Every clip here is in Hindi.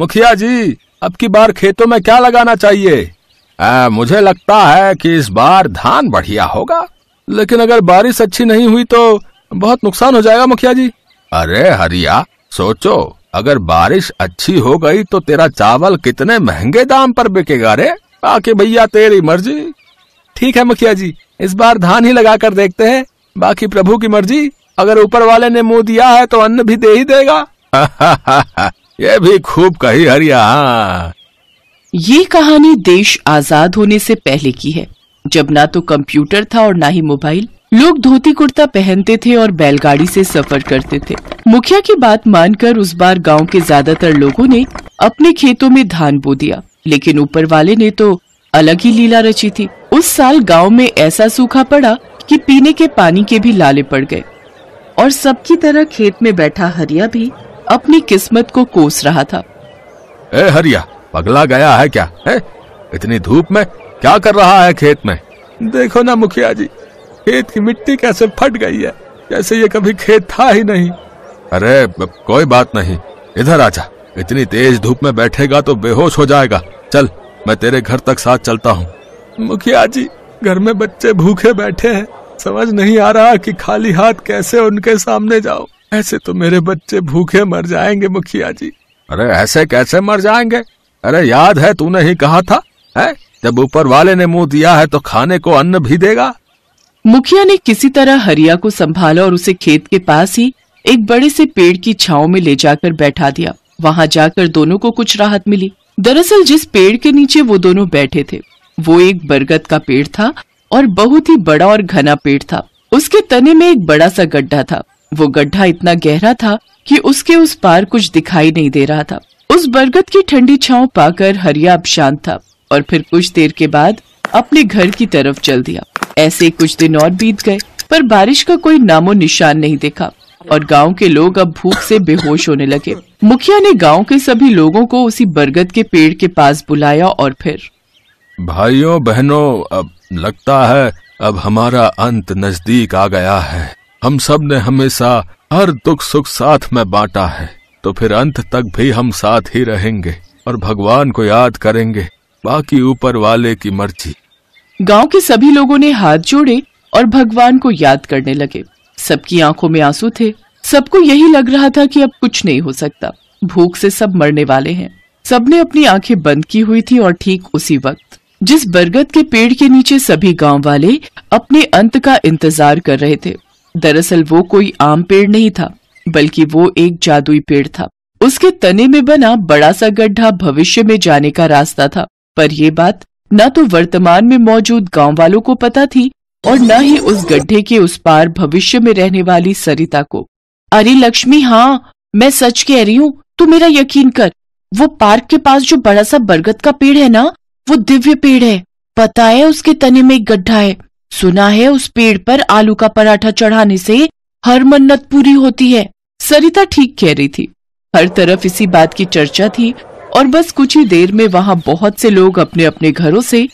मुखिया जी अब की बार खेतों में क्या लगाना चाहिए आ, मुझे लगता है कि इस बार धान बढ़िया होगा लेकिन अगर बारिश अच्छी नहीं हुई तो बहुत नुकसान हो जाएगा मुखिया जी अरे हरिया सोचो अगर बारिश अच्छी हो गई तो तेरा चावल कितने महंगे दाम पर बिकेगा रे आके भैया तेरी मर्जी ठीक है मुखिया जी इस बार धान ही लगा कर देखते हैं बाकी प्रभु की मर्जी अगर ऊपर वाले ने मुंह दिया है तो अन्न भी दे ही देगा ये भी खूब कही हरिया ये कहानी देश आजाद होने से पहले की है जब ना तो कंप्यूटर था और ना ही मोबाइल लोग धोती कुर्ता पहनते थे और बैलगाड़ी से सफर करते थे मुखिया की बात मानकर उस बार गांव के ज्यादातर लोगों ने अपने खेतों में धान बो दिया लेकिन ऊपर वाले ने तो अलग ही लीला रची थी उस साल गांव में ऐसा सूखा पड़ा कि पीने के पानी के भी लाले पड़ गए और सबकी तरह खेत में बैठा हरिया भी अपनी किस्मत को कोस रहा था ए हरिया पगला गया है क्या है इतनी धूप में क्या कर रहा है खेत में देखो ना मुखिया जी खेत की मिट्टी कैसे फट गई है जैसे ये कभी खेत था ही नहीं अरे कोई बात नहीं इधर आजा इतनी तेज धूप में बैठेगा तो बेहोश हो जाएगा चल मैं तेरे घर तक साथ चलता हूँ मुखिया जी घर में बच्चे भूखे बैठे हैं समझ नहीं आ रहा कि खाली हाथ कैसे उनके सामने जाओ ऐसे तो मेरे बच्चे भूखे मर जाएंगे मुखिया जी अरे ऐसे कैसे मर जाएंगे अरे याद है तूने ही कहा था है जब ऊपर वाले ने मुंह दिया है तो खाने को अन्न भी देगा मुखिया ने किसी तरह हरिया को संभाला और उसे खेत के पास ही एक बड़े से पेड़ की छाव में ले जाकर बैठा दिया वहाँ जाकर दोनों को कुछ राहत मिली दरअसल जिस पेड़ के नीचे वो दोनों बैठे थे वो एक बरगद का पेड़ था और बहुत ही बड़ा और घना पेड़ था उसके तने में एक बड़ा सा गड्ढा था वो गड्ढा इतना गहरा था कि उसके उस पार कुछ दिखाई नहीं दे रहा था उस बरगद की ठंडी छाव पाकर हरिया अब शांत था और फिर कुछ देर के बाद अपने घर की तरफ चल दिया ऐसे कुछ दिन और बीत गए पर बारिश का कोई नामो निशान नहीं देखा और गांव के लोग अब भूख से बेहोश होने लगे मुखिया ने गांव के सभी लोगों को उसी बरगद के पेड़ के पास बुलाया और फिर भाइयों बहनों अब लगता है अब हमारा अंत नजदीक आ गया है हम सब ने हमेशा हर दुख सुख साथ में बांटा है तो फिर अंत तक भी हम साथ ही रहेंगे और भगवान को याद करेंगे बाकी ऊपर वाले की मर्जी गांव के सभी लोगों ने हाथ जोड़े और भगवान को याद करने लगे सबकी आंखों में आंसू थे सबको यही लग रहा था कि अब कुछ नहीं हो सकता भूख से सब मरने वाले हैं सबने अपनी आंखें बंद की हुई थी और ठीक उसी वक्त जिस बरगद के पेड़ के नीचे सभी गांव वाले अपने अंत का इंतजार कर रहे थे दरअसल वो कोई आम पेड़ नहीं था बल्कि वो एक जादुई पेड़ था उसके तने में बना बड़ा सा गड्ढा भविष्य में जाने का रास्ता था पर यह बात न तो वर्तमान में मौजूद गाँव वालों को पता थी और न ही उस गड्ढे के उस पार भविष्य में रहने वाली सरिता को अरे लक्ष्मी हाँ मैं सच कह रही हूँ तू मेरा यकीन कर वो पार्क के पास जो बड़ा सा बरगद का पेड़ है ना वो दिव्य पेड़ है पता है उसके तने में एक गड्ढा है सुना है उस पेड़ पर आलू का पराठा चढ़ाने से हर मन्नत पूरी होती है सरिता ठीक कह रही थी हर तरफ इसी बात की चर्चा थी और बस कुछ ही देर में वहाँ बहुत से लोग अपने अपने घरों से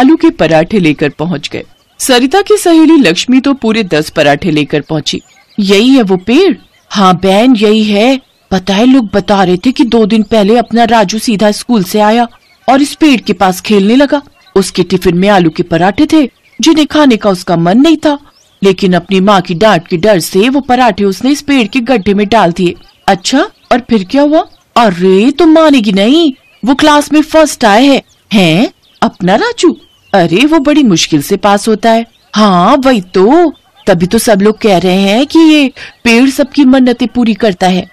आलू के पराठे लेकर पहुँच गए सरिता की सहेली लक्ष्मी तो पूरे दस पराठे लेकर पहुँची यही है वो पेड़ हाँ बहन यही है पता है लोग बता रहे थे कि दो दिन पहले अपना राजू सीधा स्कूल से आया और इस पेड़ के पास खेलने लगा उसके टिफिन में आलू के पराठे थे जिन्हें खाने का उसका मन नहीं था लेकिन अपनी माँ की डांट के डर से वो पराठे उसने इस पेड़ के गड्ढे में डाल दिए अच्छा और फिर क्या हुआ अरे तुम मानेगी नहीं वो क्लास में फर्स्ट आए है हैं अपना राजू अरे वो बड़ी मुश्किल से पास होता है हाँ वही तो तभी तो सब लोग कह रहे हैं कि ये पेड़ सबकी मन्नतें पूरी करता है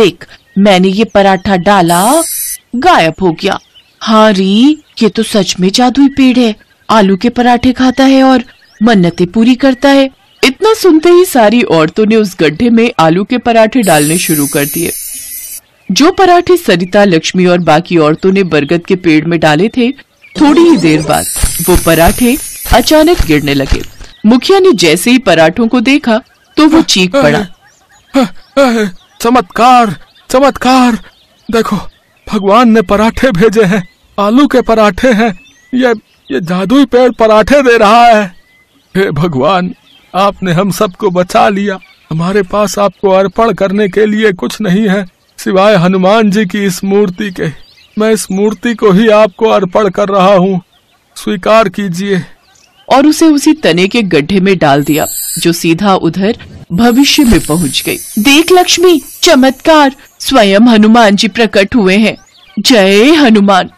देख मैंने ये पराठा डाला गायब हो गया हाँ री ये तो सच में जादुई पेड़ है आलू के पराठे खाता है और मन्नतें पूरी करता है इतना सुनते ही सारी औरतों ने उस गड्ढे में आलू के पराठे डालने शुरू कर दिए जो पराठे सरिता लक्ष्मी और बाकी औरतों ने बरगद के पेड़ में डाले थे थोड़ी ही देर बाद वो पराठे अचानक गिरने लगे मुखिया ने जैसे ही पराठों को देखा तो वो चीख पड़ा चमत्कार चमत्कार देखो भगवान ने पराठे भेजे हैं आलू के पराठे हैं ये ये जादुई पेड़ पराठे दे रहा है हे भगवान आपने हम सबको बचा लिया हमारे पास आपको अर्पण करने के लिए कुछ नहीं है सिवाय हनुमान जी की इस मूर्ति के मैं इस मूर्ति को ही आपको अर्पण कर रहा हूँ स्वीकार कीजिए और उसे उसी तने के गड्ढे में डाल दिया जो सीधा उधर भविष्य में पहुँच गई देख लक्ष्मी चमत्कार स्वयं हनुमान जी प्रकट हुए हैं जय हनुमान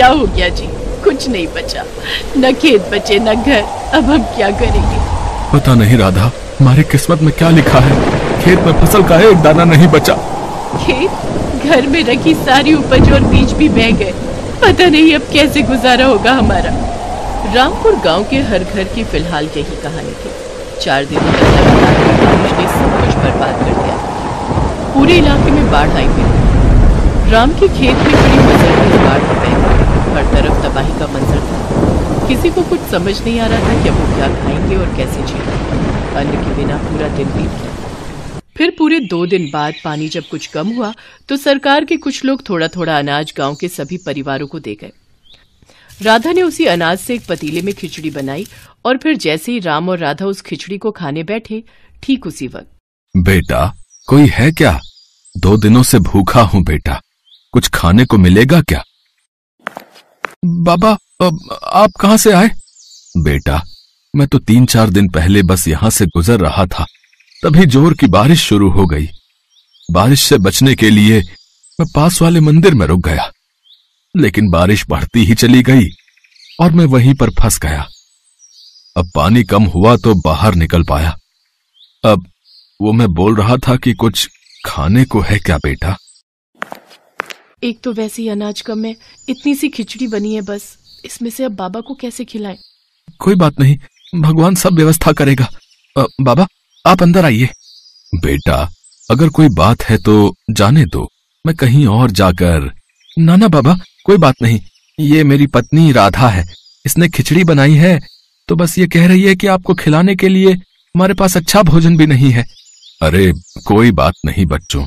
क्या हो गया जी कुछ नहीं बचा न खेत बचे न घर अब हम क्या करेंगे पता नहीं राधा हमारी किस्मत में क्या लिखा है खेत में फसल का एक दाना नहीं बचा खेत घर में रखी सारी उपज और बीज भी बह गए पता नहीं अब कैसे गुजारा होगा हमारा रामपुर गांव के हर घर की फिलहाल यही कहानी थी चार दिनों तक लगातार बारिश ने सब कुछ बर्बाद कर दिया पूरे इलाके में बाढ़ आई थी राम के खेत में बड़ी मजर बाढ़ हर तरफ तबाही का मंजर था किसी को कुछ समझ नहीं आ रहा था कि अब वो क्या खाएंगे और कैसे जिएंगे अन्न के बिना पूरा दिन बीत गया फिर पूरे दो दिन बाद पानी जब कुछ कम हुआ तो सरकार के कुछ लोग थोड़ा थोड़ा अनाज गांव के सभी परिवारों को दे गए राधा ने उसी अनाज से एक पतीले में खिचड़ी बनाई और फिर जैसे ही राम और राधा उस खिचड़ी को खाने बैठे ठीक उसी वक्त बेटा कोई है क्या दो दिनों से भूखा हूँ बेटा कुछ खाने को मिलेगा क्या बाबा आप कहाँ से आए बेटा मैं तो तीन चार दिन पहले बस यहाँ से गुजर रहा था तभी जोर की बारिश शुरू हो गई बारिश से बचने के लिए मैं पास वाले मंदिर में रुक गया लेकिन बारिश बढ़ती ही चली गई और मैं वहीं पर फंस गया अब पानी कम हुआ तो बाहर निकल पाया अब वो मैं बोल रहा था कि कुछ खाने को है क्या बेटा एक तो वैसे ही अनाज कम है इतनी सी खिचड़ी बनी है बस इसमें से अब बाबा को कैसे खिलाए कोई बात नहीं भगवान सब व्यवस्था करेगा आ, बाबा आप अंदर आइए बेटा अगर कोई बात है तो जाने दो मैं कहीं और जाकर नाना बाबा कोई बात नहीं ये मेरी पत्नी राधा है इसने खिचड़ी बनाई है तो बस ये कह रही है कि आपको खिलाने के लिए हमारे पास अच्छा भोजन भी नहीं है अरे कोई बात नहीं बच्चों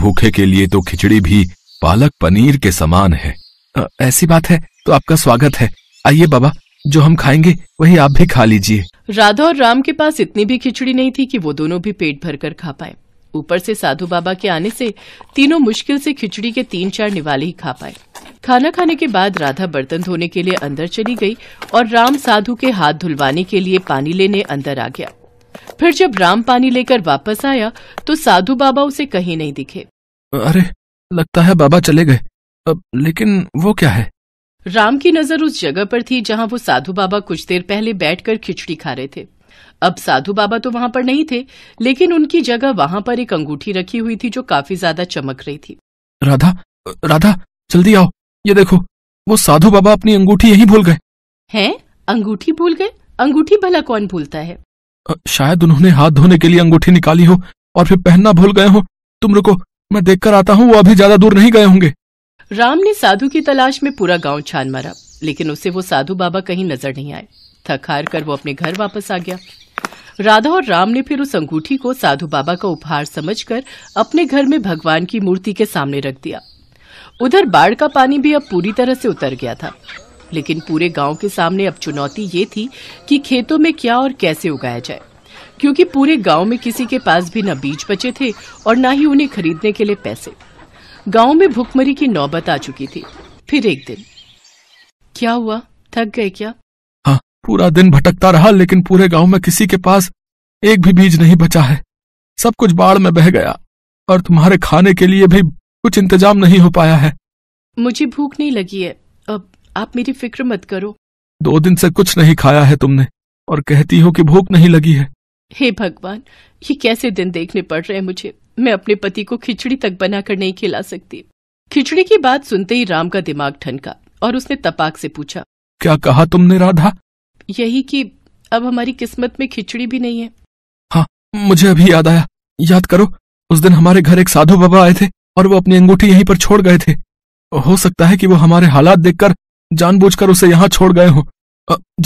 भूखे के लिए तो खिचड़ी भी पालक पनीर के समान है आ, ऐसी बात है तो आपका स्वागत है आइए बाबा जो हम खाएंगे वही आप भी खा लीजिए राधा और राम के पास इतनी भी खिचड़ी नहीं थी कि वो दोनों भी पेट भर कर खा पाए ऊपर से साधु बाबा के आने से तीनों मुश्किल से खिचड़ी के तीन चार निवाले ही खा पाए खाना खाने के बाद राधा बर्तन धोने के लिए अंदर चली गई और राम साधु के हाथ धुलवाने के लिए पानी लेने अंदर आ गया फिर जब राम पानी लेकर वापस आया तो साधु बाबा उसे कहीं नहीं दिखे अरे लगता है बाबा चले गए अब लेकिन वो क्या है राम की नजर उस जगह पर थी जहां वो साधु बाबा कुछ देर पहले बैठकर खिचड़ी खा रहे थे अब साधु बाबा तो वहां पर नहीं थे लेकिन उनकी जगह वहां पर एक अंगूठी रखी हुई थी जो काफी ज्यादा चमक रही थी राधा राधा जल्दी आओ ये देखो वो साधु बाबा अपनी अंगूठी यही भूल गए हैं अंगूठी भूल गए अंगूठी भला कौन भूलता है शायद उन्होंने हाथ धोने के लिए अंगूठी निकाली हो और फिर पहनना भूल गए हो तुम रुको मैं देखकर आता हूँ वो अभी ज्यादा दूर नहीं गए होंगे राम ने साधु की तलाश में पूरा गांव छान मारा लेकिन उसे वो साधु बाबा कहीं नजर नहीं आए थक हार कर वो अपने घर वापस आ गया राधा और राम ने फिर उस अंगूठी को साधु बाबा का उपहार समझकर अपने घर में भगवान की मूर्ति के सामने रख दिया उधर बाढ़ का पानी भी अब पूरी तरह से उतर गया था लेकिन पूरे गांव के सामने अब चुनौती ये थी कि खेतों में क्या और कैसे उगाया जाए क्योंकि पूरे गांव में किसी के पास भी न बीज बचे थे और न ही उन्हें खरीदने के लिए पैसे गांव में भुखमरी की नौबत आ चुकी थी फिर एक दिन क्या हुआ थक गए क्या हाँ पूरा दिन भटकता रहा लेकिन पूरे गांव में किसी के पास एक भी बीज नहीं बचा है सब कुछ बाढ़ में बह गया और तुम्हारे खाने के लिए भी कुछ इंतजाम नहीं हो पाया है मुझे भूख नहीं लगी है अब आप मेरी फिक्र मत करो दो दिन से कुछ नहीं खाया है तुमने और कहती हो कि भूख नहीं लगी है हे भगवान ये कैसे दिन देखने पड़ रहे हैं मुझे मैं अपने पति को खिचड़ी तक बनाकर नहीं खिला सकती खिचड़ी की बात सुनते ही राम का दिमाग ठनका और उसने तपाक से पूछा क्या कहा तुमने राधा यही कि अब हमारी किस्मत में खिचड़ी भी नहीं है हाँ मुझे अभी याद आया याद करो उस दिन हमारे घर एक साधु बाबा आए थे और वो अपनी अंगूठी यहीं पर छोड़ गए थे हो सकता है कि वो हमारे हालात देखकर जानबूझकर उसे यहाँ छोड़ गए हो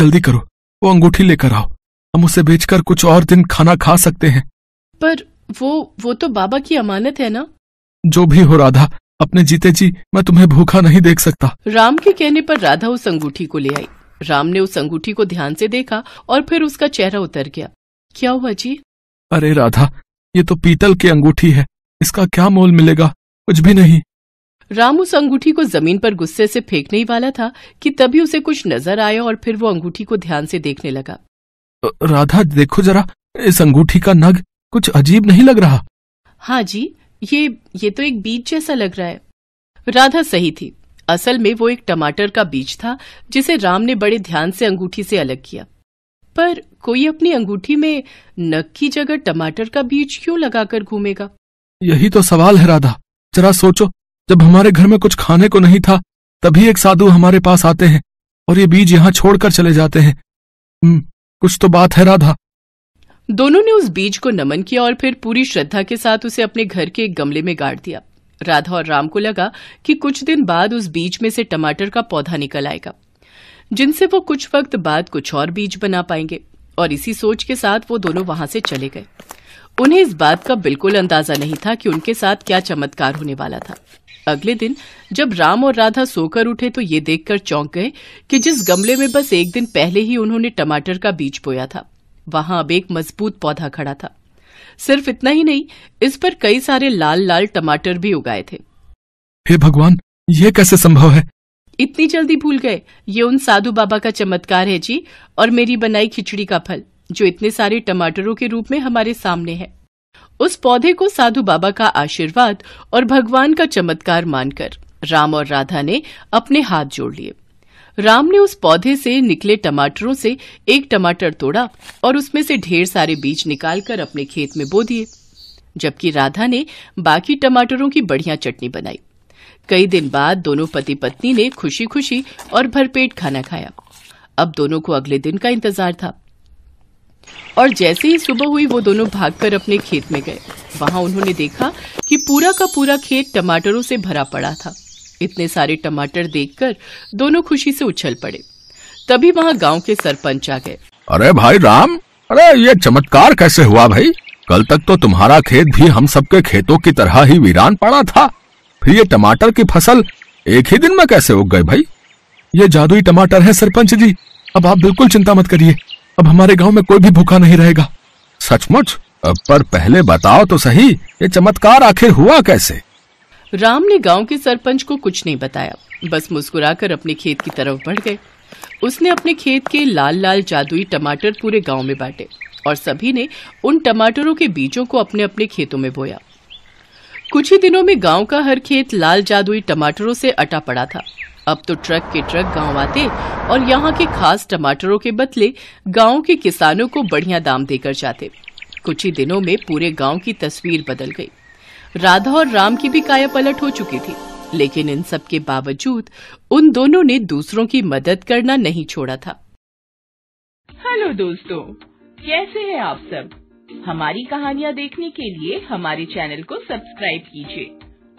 जल्दी करो वो अंगूठी लेकर आओ हम उसे बेचकर कुछ और दिन खाना खा सकते हैं पर वो वो तो बाबा की अमानत है ना जो भी हो राधा अपने जीते जी मैं तुम्हें भूखा नहीं देख सकता राम के कहने पर राधा उस अंगूठी को ले आई राम ने उस अंगूठी को ध्यान से देखा और फिर उसका चेहरा उतर गया क्या हुआ जी अरे राधा ये तो पीतल की अंगूठी है इसका क्या मोल मिलेगा कुछ भी नहीं राम उस अंगूठी को जमीन पर गुस्से से फेंकने ही वाला था कि तभी उसे कुछ नजर आया और फिर वो अंगूठी को ध्यान से देखने लगा राधा देखो जरा इस अंगूठी का नग कुछ अजीब नहीं लग रहा हाँ जी ये ये तो एक बीज जैसा लग रहा है राधा सही थी असल में वो एक टमाटर का बीज था जिसे राम ने बड़े ध्यान से अंगूठी से अलग किया पर कोई अपनी अंगूठी में नग की जगह टमाटर का बीज क्यों लगाकर घूमेगा यही तो सवाल है राधा जरा सोचो जब हमारे घर में कुछ खाने को नहीं था तभी एक साधु हमारे पास आते हैं और ये बीज यहाँ छोड़कर चले जाते हैं हम्म, कुछ तो बात है राधा दोनों ने उस बीज को नमन किया और फिर पूरी श्रद्धा के साथ उसे अपने घर के एक गमले में गाड़ दिया राधा और राम को लगा कि कुछ दिन बाद उस बीज में से टमाटर का पौधा निकल आएगा जिनसे वो कुछ वक्त बाद कुछ और बीज बना पाएंगे और इसी सोच के साथ वो दोनों वहां से चले गए उन्हें इस बात का बिल्कुल अंदाजा नहीं था कि उनके साथ क्या चमत्कार होने वाला था अगले दिन जब राम और राधा सोकर उठे तो ये देखकर चौंक गए कि जिस गमले में बस एक दिन पहले ही उन्होंने टमाटर का बीज बोया था वहां अब एक मजबूत पौधा खड़ा था सिर्फ इतना ही नहीं इस पर कई सारे लाल लाल टमाटर भी उगाए थे हे भगवान ये कैसे संभव है इतनी जल्दी भूल गए ये उन साधु बाबा का चमत्कार है जी और मेरी बनाई खिचड़ी का फल जो इतने सारे टमाटरों के रूप में हमारे सामने है उस पौधे को साधु बाबा का आशीर्वाद और भगवान का चमत्कार मानकर राम और राधा ने अपने हाथ जोड़ लिए राम ने उस पौधे से निकले टमाटरों से एक टमाटर तोड़ा और उसमें से ढेर सारे बीज निकालकर अपने खेत में बो दिए जबकि राधा ने बाकी टमाटरों की बढ़िया चटनी बनाई कई दिन बाद दोनों पति पत्नी ने खुशी खुशी और भरपेट खाना खाया अब दोनों को अगले दिन का इंतजार था और जैसे ही सुबह हुई वो दोनों भागकर अपने खेत में गए वहां उन्होंने देखा कि पूरा का पूरा खेत टमाटरों से भरा पड़ा था इतने सारे टमाटर देखकर दोनों खुशी से उछल पड़े तभी वहाँ गांव के सरपंच आ गए अरे भाई राम अरे ये चमत्कार कैसे हुआ भाई कल तक तो तुम्हारा खेत भी हम सबके खेतों की तरह ही वीरान पड़ा था फिर ये टमाटर की फसल एक ही दिन में कैसे उग गए भाई ये जादुई टमाटर है सरपंच जी अब आप बिल्कुल चिंता मत करिए अब हमारे गांव में कोई भी भूखा नहीं रहेगा सचमुच पर पहले बताओ तो सही ये चमत्कार आखिर हुआ कैसे राम ने गांव के सरपंच को कुछ नहीं बताया बस मुस्कुराकर अपने खेत की तरफ बढ़ गए उसने अपने खेत के लाल लाल जादुई टमाटर पूरे गांव में बांटे और सभी ने उन टमाटरों के बीजों को अपने अपने खेतों में बोया कुछ ही दिनों में गांव का हर खेत लाल जादुई टमाटरों से अटा पड़ा था अब तो ट्रक के ट्रक गांव आते और यहाँ के खास टमाटरों के बदले गांव के किसानों को बढ़िया दाम देकर जाते कुछ ही दिनों में पूरे गांव की तस्वीर बदल गई राधा और राम की भी काया पलट हो चुकी थी लेकिन इन सब के बावजूद उन दोनों ने दूसरों की मदद करना नहीं छोड़ा था हेलो दोस्तों कैसे हैं आप सब हमारी कहानियाँ देखने के लिए हमारे चैनल को सब्सक्राइब कीजिए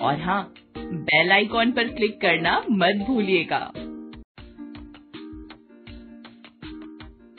और हाँ बेल आइकॉन पर क्लिक करना मत भूलिएगा